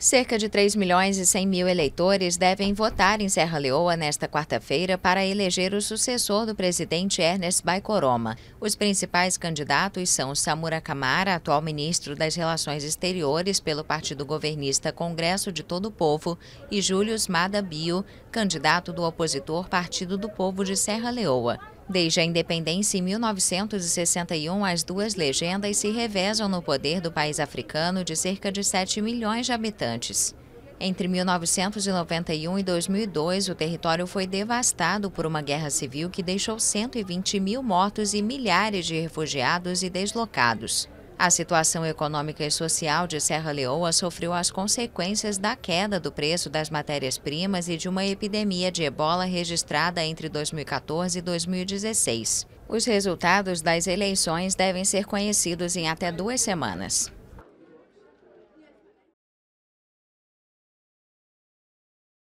Cerca de 3 milhões e 100 mil eleitores devem votar em Serra Leoa nesta quarta-feira para eleger o sucessor do presidente Ernest Bai Koroma. Os principais candidatos são Samura Camara, atual ministro das Relações Exteriores pelo partido governista Congresso de Todo o Povo, e Július Mada Bio, candidato do opositor Partido do Povo de Serra Leoa. Desde a independência em 1961, as duas legendas se revezam no poder do país africano de cerca de 7 milhões de habitantes. Entre 1991 e 2002, o território foi devastado por uma guerra civil que deixou 120 mil mortos e milhares de refugiados e deslocados. A situação econômica e social de Serra Leoa sofreu as consequências da queda do preço das matérias-primas e de uma epidemia de ebola registrada entre 2014 e 2016. Os resultados das eleições devem ser conhecidos em até duas semanas.